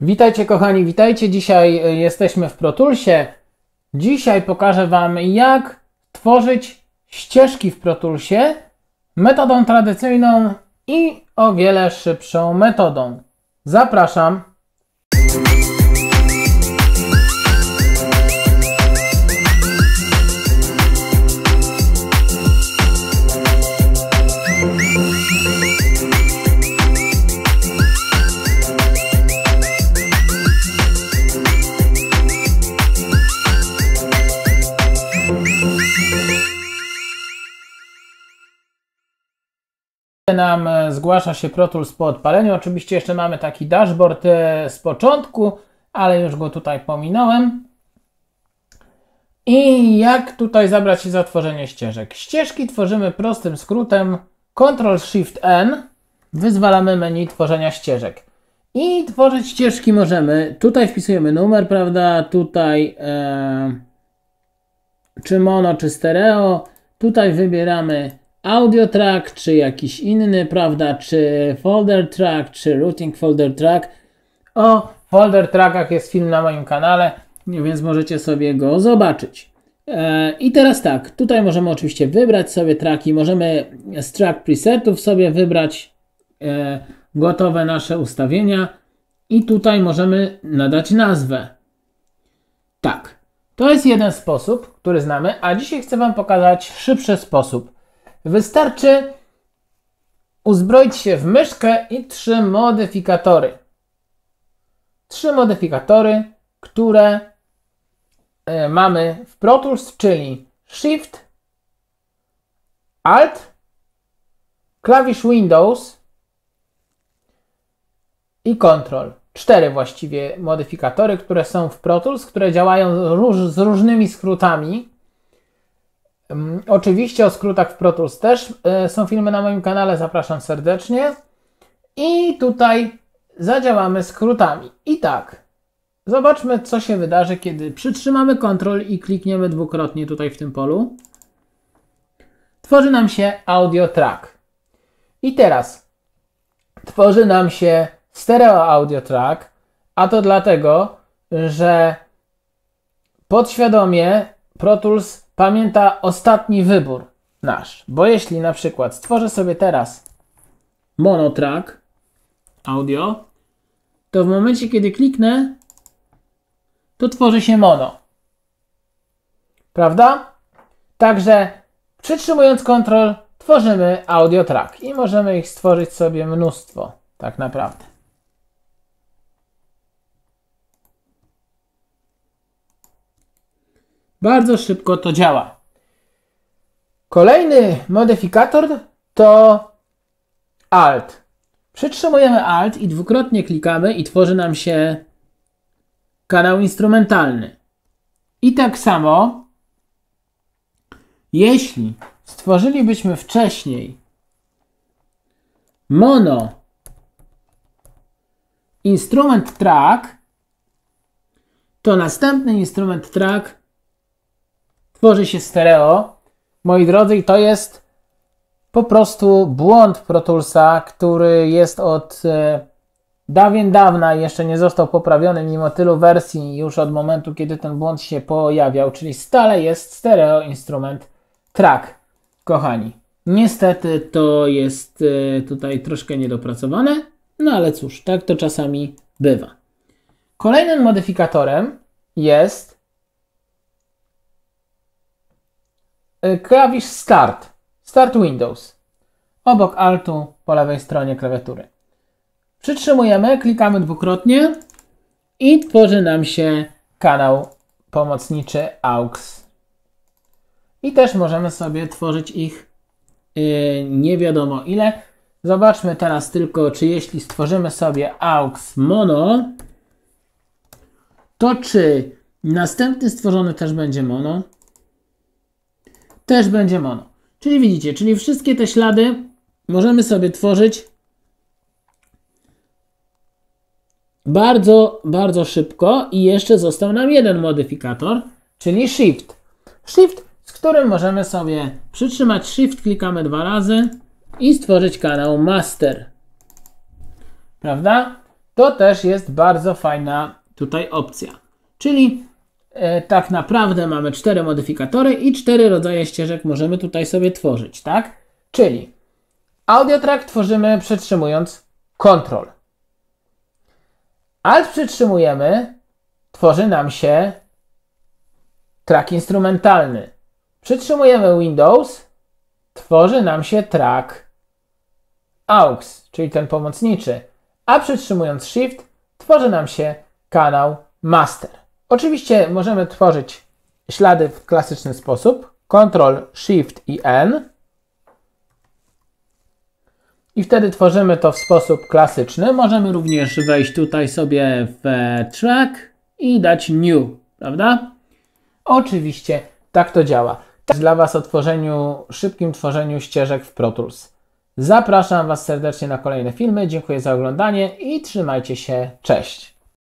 Witajcie kochani, witajcie. Dzisiaj e, jesteśmy w ProToolsie. Dzisiaj pokażę Wam jak tworzyć ścieżki w ProToolsie metodą tradycyjną i o wiele szybszą metodą. Zapraszam. nam e, zgłasza się Pro Tools po odpaleniu. Oczywiście jeszcze mamy taki dashboard e, z początku, ale już go tutaj pominąłem. I jak tutaj zabrać się za tworzenie ścieżek? Ścieżki tworzymy prostym skrótem Ctrl-Shift-N. Wyzwalamy menu tworzenia ścieżek. I tworzyć ścieżki możemy. Tutaj wpisujemy numer, prawda? Tutaj e, czy mono, czy stereo. Tutaj wybieramy audio track, czy jakiś inny, prawda, czy folder track, czy routing folder track. O folder trackach jest film na moim kanale, więc możecie sobie go zobaczyć. E, I teraz tak, tutaj możemy oczywiście wybrać sobie traki, możemy z track presetów sobie wybrać e, gotowe nasze ustawienia i tutaj możemy nadać nazwę. Tak, to jest jeden sposób, który znamy, a dzisiaj chcę Wam pokazać szybszy sposób. Wystarczy uzbroić się w myszkę i trzy modyfikatory. Trzy modyfikatory, które e, mamy w Pro Tools, czyli Shift, Alt, klawisz Windows i Control. Cztery właściwie modyfikatory, które są w Pro Tools, które działają z różnymi skrótami Oczywiście o skrótach w Pro Tools też e, są filmy na moim kanale, zapraszam serdecznie. I tutaj zadziałamy skrótami. I tak, zobaczmy co się wydarzy, kiedy przytrzymamy Ctrl i klikniemy dwukrotnie tutaj w tym polu. Tworzy nam się audio track. I teraz tworzy nam się stereo audio track, a to dlatego, że podświadomie Pro Tools pamięta ostatni wybór nasz. Bo jeśli na przykład stworzę sobie teraz monotrack audio, to w momencie, kiedy kliknę, to tworzy się mono. Prawda? Także przytrzymując kontrol tworzymy audio track i możemy ich stworzyć sobie mnóstwo tak naprawdę. Bardzo szybko to działa. Kolejny modyfikator to Alt. Przytrzymujemy Alt i dwukrotnie klikamy i tworzy nam się kanał instrumentalny. I tak samo, jeśli stworzylibyśmy wcześniej mono instrument track, to następny instrument track tworzy się stereo. Moi drodzy, i to jest po prostu błąd Toolsa, który jest od e, dawien dawna jeszcze nie został poprawiony, mimo tylu wersji już od momentu, kiedy ten błąd się pojawiał, czyli stale jest stereo instrument track, kochani. Niestety to jest e, tutaj troszkę niedopracowane, no ale cóż, tak to czasami bywa. Kolejnym modyfikatorem jest E, klawisz Start. Start Windows. Obok Altu po lewej stronie klawiatury. Przytrzymujemy, klikamy dwukrotnie i tworzy nam się kanał pomocniczy AUX. I też możemy sobie tworzyć ich yy, nie wiadomo ile. Zobaczmy teraz tylko, czy jeśli stworzymy sobie AUX mono, to czy następny stworzony też będzie mono? też będzie mono. Czyli widzicie, czyli wszystkie te ślady możemy sobie tworzyć bardzo, bardzo szybko i jeszcze został nam jeden modyfikator, czyli Shift. Shift, z którym możemy sobie przytrzymać Shift, klikamy dwa razy i stworzyć kanał Master. Prawda? To też jest bardzo fajna tutaj opcja. Czyli E, tak naprawdę mamy cztery modyfikatory i cztery rodzaje ścieżek możemy tutaj sobie tworzyć, tak? Czyli track tworzymy przetrzymując Ctrl. Alt przytrzymujemy, tworzy nam się track instrumentalny. Przytrzymujemy Windows, tworzy nam się track AUX, czyli ten pomocniczy. A przytrzymując Shift, tworzy nam się kanał master. Oczywiście możemy tworzyć ślady w klasyczny sposób. Ctrl, Shift i N. I wtedy tworzymy to w sposób klasyczny. Możemy również wejść tutaj sobie w track i dać new, prawda? Oczywiście tak to działa. dla Was o tworzeniu, szybkim tworzeniu ścieżek w Pro Tools. Zapraszam Was serdecznie na kolejne filmy. Dziękuję za oglądanie i trzymajcie się. Cześć!